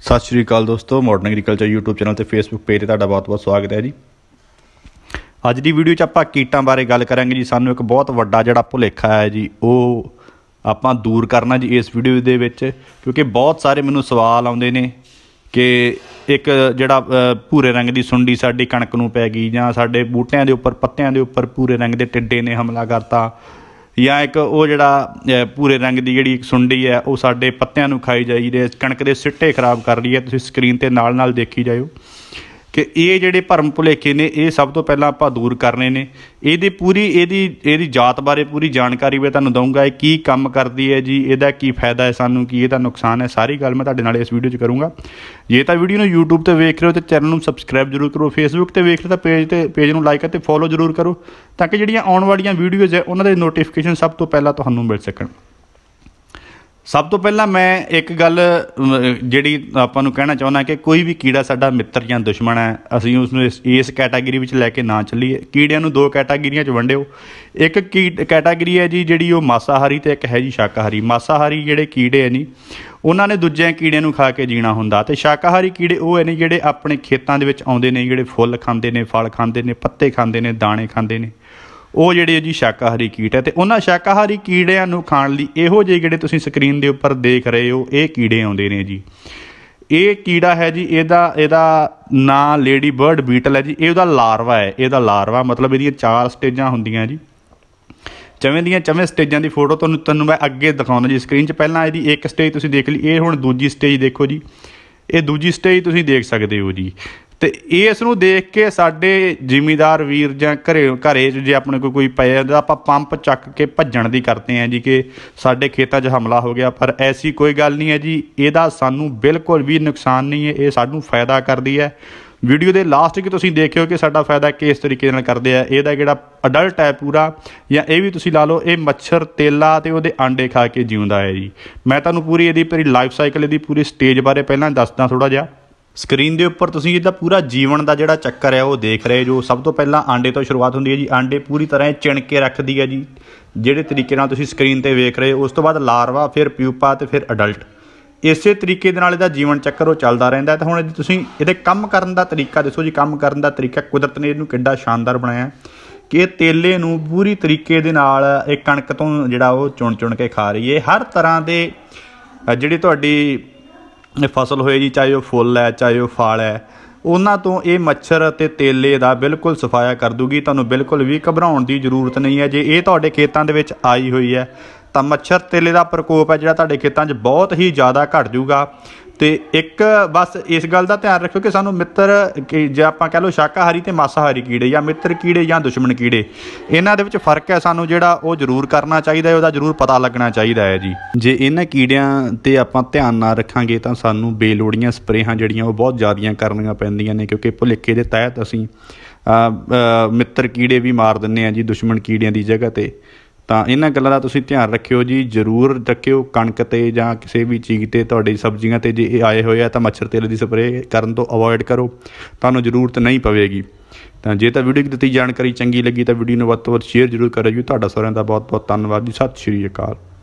ਸਤਿ ਸ਼੍ਰੀ ਅਕਾਲ ਦੋਸਤੋ modern agriculture YouTube channel ਤੇ Facebook ਪੇਜ ਤੇ ਤੁਹਾਡਾ ਬਹੁਤ-ਬਹੁਤ ਸਵਾਗਤ ਹੈ ਜੀ ਅੱਜ ਦੀ ਵੀਡੀਓ 'ਚ ਆਪਾਂ ਕੀਟਾਂ ਬਾਰੇ ਗੱਲ ਕਰਾਂਗੇ ਜੀ ਸਾਨੂੰ ਇੱਕ ਬਹੁਤ ਵੱਡਾ ਜਿਹੜਾ ਭੁਲੇਖਾ ਹੈ ਜੀ ਉਹ ਆਪਾਂ ਦੂਰ ਕਰਨਾ ਜੀ ਇਸ ਵੀਡੀਓ ਦੇ ਵਿੱਚ ਕਿਉਂਕਿ ਬਹੁਤ ਸਾਰੇ ਮੈਨੂੰ ਸਵਾਲ ਆਉਂਦੇ ਨੇ ਕਿ ਇੱਕ ਜਿਹੜਾ ਭੂਰੇ ਰੰਗ ਦੀ ਸੁੰਡੀ ਸਾਡੀ ਕਣਕ ਨੂੰ ਪੈ ਗਈ ਜਾਂ ਸਾਡੇ ਬੂਟਿਆਂ ਦੇ ਉੱਪਰ ਪੱਤਿਆਂ ਦੇ ਉੱਪਰ ਭੂਰੇ ਰੰਗ ਦੇ ਟਿੱਡੇ ਨੇ ਹਮਲਾ ਕਰਤਾ ਜਾਂ ਇੱਕ ਉਹ ਜਿਹੜਾ ਪੂਰੇ ਰੰਗ ਦੀ ਜਿਹੜੀ ਇੱਕ ਸੁੰਡੀ ਹੈ ਉਹ ਸਾਡੇ ਪੱਤਿਆਂ ਨੂੰ ਖਾਈ ਜਾਈ ਰਹੀ ਹੈ ਕਣਕ ਦੇ ਸਿੱਟੇ ਖਰਾਬ ਕਰ ਰਹੀ ਹੈ ਤੁਸੀਂ ਸਕਰੀਨ ਤੇ ਨਾਲ ਨਾਲ ਦੇਖੀ ਜਾਇਓ ਕਿ ਇਹ ਜਿਹੜੇ ਭਰਮ ਭੁਲੇਖੇ ਨੇ ਇਹ ਸਭ ਤੋਂ ਪਹਿਲਾਂ ਆਪਾਂ ਦੂਰ ਕਰਨੇ ਨੇ ਇਹਦੀ ਪੂਰੀ ਇਹਦੀ ਇਹਦੀ ਜਾਤ ਬਾਰੇ ਪੂਰੀ ਜਾਣਕਾਰੀ ਮੈਂ ਤੁਹਾਨੂੰ ਦਊਂਗਾ ਇਹ ਕੀ ਕੰਮ ਕਰਦੀ ਹੈ ਜੀ ਇਹਦਾ ਕੀ ਫਾਇਦਾ ਹੈ ਸਾਨੂੰ ਕੀ ਇਹਦਾ ਨੁਕਸਾਨ ਹੈ ਸਾਰੀ ਗੱਲ ਮੈਂ ਤੁਹਾਡੇ ਨਾਲ ਇਸ ਵੀਡੀਓ 'ਚ ਕਰੂੰਗਾ ਜੇ ਤਾਂ ਵੀਡੀਓ ਨੂੰ YouTube ਤੇ ਵੇਖ ਰਹੇ ਹੋ ਤੇ ਚੈਨਲ ਨੂੰ ਸਬਸਕ੍ਰਾਈਬ ਜ਼ਰੂਰ ਕਰੋ Facebook ਤੇ ਵੇਖ ਰਹੇ ਤਾਂ ਪੇਜ ਤੇ ਪੇਜ ਨੂੰ ਲਾਈਕ ਅਤੇ ਫੋਲੋ ਜ਼ਰੂਰ ਕਰੋ ਤਾਂ ਕਿ ਜਿਹੜੀਆਂ ਆਉਣ ਵਾਲੀਆਂ ਵੀਡੀਓਜ਼ ਹੈ ਉਹਨਾਂ ਦੇ ਨੋਟੀਫਿਕੇਸ਼ਨ ਸਭ ਤੋਂ ਪਹਿਲਾਂ ਤੁਹਾਨੂੰ ਮਿਲ ਸਕਣ ਸਭ ਤੋਂ ਪਹਿਲਾਂ ਮੈਂ ਇੱਕ ਗੱਲ ਜਿਹੜੀ ਆਪਾਂ ਨੂੰ ਕਹਿਣਾ ਚਾਹੁੰਦਾ ਕਿ ਕੋਈ ਵੀ ਕੀੜਾ ਸਾਡਾ ਮਿੱਤਰ ਜਾਂ ਦੁਸ਼ਮਣ ਹੈ ਅਸੀਂ ਉਸ ਨੂੰ ਇਸ ਕੈਟਾਗਰੀ ਵਿੱਚ ਲੈ ਕੇ ਨਾ ਚੱਲੀਏ ਕੀੜਿਆਂ ਨੂੰ ਦੋ ਕੈਟਾਗਰੀਆਂ 'ਚ ਵੰਡਿਓ ਇੱਕ ਕੈਟਾਗਰੀ ਹੈ ਜੀ ਜਿਹੜੀ ਉਹ ਮਾਸਾਹਾਰੀ ਤੇ ਇੱਕ ਹੈ ਜੀ ਸ਼ਾਕਾਹਾਰੀ ਮਾਸਾਹਾਰੀ ਜਿਹੜੇ ਕੀੜੇ ਜੀ ਉਹਨਾਂ ਨੇ ਦੂਜਿਆਂ ਕੀੜਿਆਂ ਨੂੰ ਖਾ ਕੇ ਜੀਣਾ ਹੁੰਦਾ ਤੇ ਸ਼ਾਕਾਹਾਰੀ ਕੀੜੇ ਉਹ ਨੇ ਜਿਹੜੇ ਆਪਣੇ ਖੇਤਾਂ ਦੇ ਵਿੱਚ ਆਉਂਦੇ ਨੇ ਜਿਹੜੇ ਫੁੱਲ ਖਾਂਦੇ ਨੇ ਫਲ ਖਾਂਦੇ ਨੇ ਪੱਤੇ ਖਾਂਦੇ ਨੇ ਦਾਣੇ ਖਾਂਦੇ ਨੇ ਉਹ ਜਿਹੜੇ ਜੀ ਸ਼ਾਕਾਹਾਰੀ ਕੀਟ ਹੈ ਤੇ ਉਹਨਾਂ ਸ਼ਾਕਾਹਾਰੀ ਕੀੜਿਆਂ ਨੂੰ ਖਾਣ ਲਈ ਇਹੋ ਜਿਹੇ ਜਿਹੜੇ ਤੁਸੀਂ ਸਕਰੀਨ ਦੇ ਉੱਪਰ ਦੇਖ ਰਹੇ ਹੋ ਇਹ ਕੀੜੇ ਆਉਂਦੇ ਨੇ ਜੀ ਇਹ ਕੀੜਾ ਹੈ ਜੀ ਇਹਦਾ ਇਹਦਾ ਨਾਂ ਲੇਡੀ ਬਰਡ ਬੀਟਲ ਹੈ ਜੀ ਇਹ ਉਹਦਾ ਲਾਰਵਾ ਹੈ ਇਹਦਾ ਲਾਰਵਾ ਮਤਲਬ ਇਹਦੀਆਂ ਚਾਰ ਸਟੇਜਾਂ ਹੁੰਦੀਆਂ ਜੀ ਚਵੇਂ ਦੀਆਂ ਚਵੇਂ ਸਟੇਜਾਂ ਦੀ ਫੋਟੋ ਤੁਹਾਨੂੰ ਤੁਹਾਨੂੰ ਮੈਂ ਅੱਗੇ ਦਿਖਾਉਣਾ ਜੀ ਸਕਰੀਨ 'ਚ ਪਹਿਲਾਂ ਇਹਦੀ ਇੱਕ ਸਟੇਜ ਤੁਸੀਂ ਦੇਖ ਲਈ ਇਹ ਹੁਣ ਦੂਜੀ ਸਟੇਜ ਦੇਖੋ ਜੀ ਇਹ ਦੂਜੀ ਸਟੇਜ ਤੁਸੀਂ ਦੇਖ ਸਕਦੇ ਹੋ ਜੀ ਤੇ ਇਸ ਨੂੰ ਦੇਖ ਕੇ ਸਾਡੇ ਜ਼ਿਮੀਦਾਰ ਵੀਰ ਜਾਂ ਘਰੇ ਘਰੇ ਜੇ ਆਪਣੇ ਕੋਈ ਕੋਈ ਪਏ ਤਾਂ ਆਪਾਂ ਪੰਪ ਚੱਕ ਕੇ ਭੱਜਣ ਦੀ ਕਰਦੇ ਆਂ ਜੀ ਕਿ ਸਾਡੇ ਖੇਤਾਂ 'ਚ ਹਮਲਾ ਹੋ ਗਿਆ ਪਰ ਐਸੀ ਕੋਈ ਗੱਲ ਨਹੀਂ ਹੈ ਜੀ ਇਹਦਾ ਸਾਨੂੰ ਬਿਲਕੁਲ ਵੀ ਨੁਕਸਾਨ ਨਹੀਂ ਹੈ ਇਹ ਸਾਨੂੰ ਫਾਇਦਾ ਕਰਦੀ ਹੈ ਵੀਡੀਓ ਦੇ ਲਾਸਟ 'ਚ ਤੁਸੀਂ ਦੇਖਿਓ ਕਿ ਸਾਡਾ ਫਾਇਦਾ ਕਿਸ ਤਰੀਕੇ ਨਾਲ ਕਰਦੇ ਆ ਇਹਦਾ ਜਿਹੜਾ ਅਡਲਟ ਹੈ ਪੂਰਾ ਜਾਂ ਇਹ ਵੀ ਤੁਸੀਂ ਲਾ ਲਓ ਇਹ ਮੱਛਰ ਤੇਲਾ ਤੇ ਉਹਦੇ ਆਂਡੇ ਖਾ ਕੇ ਜਿਉਂਦਾ ਹੈ ਜੀ ਮੈਂ ਤੁਹਾਨੂੰ ਪੂਰੀ ਇਹਦੀ ਪੂਰੀ ਲਾਈਫ ਸਾਈਕਲ ਇਹਦੀ ਪੂਰੀ ਸਟੇਜ ਬਾਰੇ ਪਹਿਲਾਂ ਦੱਸਦਾ ਥੋੜਾ ਜਿਹਾ ਸਕਰੀਨ ਦੇ ਉੱਪਰ ਤੁਸੀਂ ਇਹਦਾ ਪੂਰਾ ਜੀਵਨ ਦਾ ਜਿਹੜਾ ਚੱਕਰ ਹੈ ਉਹ ਦੇਖ ਰਹੇ ਜੋ ਸਭ ਤੋਂ ਪਹਿਲਾਂ ਆਂਡੇ ਤੋਂ ਸ਼ੁਰੂਆਤ ਹੁੰਦੀ ਹੈ ਜੀ ਆਂਡੇ ਪੂਰੀ ਤਰ੍ਹਾਂ ਚਿਣ ਕੇ ਰੱਖਦੀ ਹੈ ਜੀ ਜਿਹੜੇ ਤਰੀਕੇ ਨਾਲ ਤੁਸੀਂ ਸਕਰੀਨ ਤੇ ਵੇਖ ਰਹੇ ਉਸ ਤੋਂ ਬਾਅਦ ਲਾਰਵਾ ਫਿਰ ਪਿਊਪਾ ਤੇ ਫਿਰ ਅਡਲਟ ਇਸੇ ਤਰੀਕੇ ਦੇ ਨਾਲ ਇਹਦਾ ਜੀਵਨ ਚੱਕਰ ਉਹ ਚੱਲਦਾ ਰਹਿੰਦਾ ਹੈ ਤਾਂ ਹੁਣ ਤੁਸੀਂ ਇਹਦੇ ਕੰਮ ਕਰਨ ਦਾ ਤਰੀਕਾ ਦੱਸੋ ਜੀ ਕੰਮ ਕਰਨ ਦਾ ਤਰੀਕਾ ਕੁਦਰਤ ਨੇ ਇਹਨੂੰ ਕਿੰਡਾ ਸ਼ਾਨਦਾਰ ਬਣਾਇਆ ਕਿ ਇਹ ਤੇਲੇ ਨੂੰ ਪੂਰੀ ਤਰੀਕੇ ਦੇ ਨਾਲ ਇਹ ਕਣਕ ਤੋਂ ਜਿਹੜਾ ਉਹ ਚੁਣ ਚੁਣ ਕੇ ਖਾ ਰਹੀ ਹੈ ਹਰ ਤਰ੍ਹਾਂ ਦੇ ਜਿਹੜੀ ਤੁਹਾਡੀ ਫਸਲ ਹੋਏ ਜੀ ਚਾਹੇ ਉਹ ਫੁੱਲ ਹੈ ਚਾਹੇ ਉਹ ਫਲ ਹੈ ਉਹਨਾਂ ਤੋਂ ਇਹ ਮੱਛਰ ਅਤੇ ਤੇਲੇ ਦਾ ਬਿਲਕੁਲ ਸਫਾਇਆ ਕਰ ਦੂਗੀ ਤੁਹਾਨੂੰ ਬਿਲਕੁਲ ਵੀ ਘਬਰਾਉਣ ਦੀ ਜ਼ਰੂਰਤ ਨਹੀਂ ਹੈ ਜੇ ਇਹ ਤੁਹਾਡੇ ਖੇਤਾਂ ਦੇ ਵਿੱਚ ਆਈ ਹੋਈ ਹੈ ਤਾਂ ਮੱਛਰ ਤੇਲੇ ਦਾ ਪ੍ਰਕੋਪ ਹੈ ਜਿਹੜਾ ਤੁਹਾਡੇ ਖੇਤਾਂ 'ਚ ਬਹੁਤ ਹੀ ਜ਼ਿਆਦਾ ਘਟ ਜਾਊਗਾ ਤੇ ਇੱਕ ਬਸ ਇਸ ਗੱਲ ਦਾ ਧਿਆਨ ਰੱਖਿਓ ਕਿ ਸਾਨੂੰ ਮਿੱਤਰ ਜੇ ਆਪਾਂ ਕਹ ਲਓ ਸ਼ਾਕਾਹਾਰੀ ਤੇ ਮਾਸਾਹਾਰੀ ਕੀੜੇ ਜਾਂ ਮਿੱਤਰ ਕੀੜੇ ਜਾਂ ਦੁਸ਼ਮਣ ਕੀੜੇ ਇਹਨਾਂ ਦੇ ਵਿੱਚ ਫਰਕ ਹੈ ਸਾਨੂੰ ਜਿਹੜਾ ਉਹ ਜ਼ਰੂਰ ਕਰਨਾ ਚਾਹੀਦਾ ਹੈ ਉਹਦਾ ਜ਼ਰੂਰ ਪਤਾ ਲੱਗਣਾ ਚਾਹੀਦਾ ਹੈ ਜੀ ਜੇ ਇਹਨਾਂ ਕੀੜਿਆਂ ਤੇ ਆਪਾਂ ਧਿਆਨ ਨਾ ਰੱਖਾਂਗੇ ਤਾਂ ਸਾਨੂੰ ਬੇਲੋੜੀਆਂ ਸਪਰੇਹਾਂ ਜਿਹੜੀਆਂ ਉਹ ਬਹੁਤ ਜ਼ਿਆਦੀਆਂ ਕਰਨੀਆਂ ਪੈਂਦੀਆਂ ਨੇ ਕਿਉਂਕਿ ਭੁਲੇਖੇ ਦੇ ਤਹਿਤ ਅਸੀਂ ਮਿੱਤਰ ਕੀੜੇ ਵੀ ਮਾਰ ਦਿੰਨੇ ਆ ਜੀ ਦੁਸ਼ਮਣ ਕੀੜਿਆਂ ਦੀ ਜਗ੍ਹਾ ਤੇ ਤਾਂ ਇਹਨਾਂ ਗੱਲਾਂ ਦਾ ਤੁਸੀਂ ਧਿਆਨ ਰੱਖਿਓ ਜੀ ਜ਼ਰੂਰ ਰੱਖਿਓ ਕਣਕ ਤੇ ਜਾਂ ਕਿਸੇ ਵੀ ਚੀਜ਼ ਤੇ ਤੁਹਾਡੀ ਸਬਜ਼ੀਆਂ ਤੇ ਜੇ ਇਹ ਆਏ ਹੋਏ ਆ ਤਾਂ ਮੱਛਰ ਤੇਲ ਦੀ ਸਪਰੇਅ ਕਰਨ ਤੋਂ ਅਵੋਇਡ ਕਰੋ ਤੁਹਾਨੂੰ ਜ਼ਰੂਰਤ ਨਹੀਂ ਪਵੇਗੀ ਤਾਂ ਜੇ ਤਾਂ ਵੀਡੀਓ ਦਿੱਤੀ ਜਾਣਕਾਰੀ ਚੰਗੀ ਲੱਗੀ ਤਾਂ ਵੀਡੀਓ ਨੂੰ ਵੱਧ ਤੋਂ ਵੱਧ ਸ਼ੇਅਰ ਜ਼ਰੂਰ ਕਰਿਓ ਜੀ ਤੁਹਾਡਾ ਸਾਰਿਆਂ ਦਾ ਬਹੁਤ ਬਹੁਤ ਧੰਨਵਾਦ ਜੀ ਸਤਿ ਸ਼੍ਰੀ ਅਕਾਲ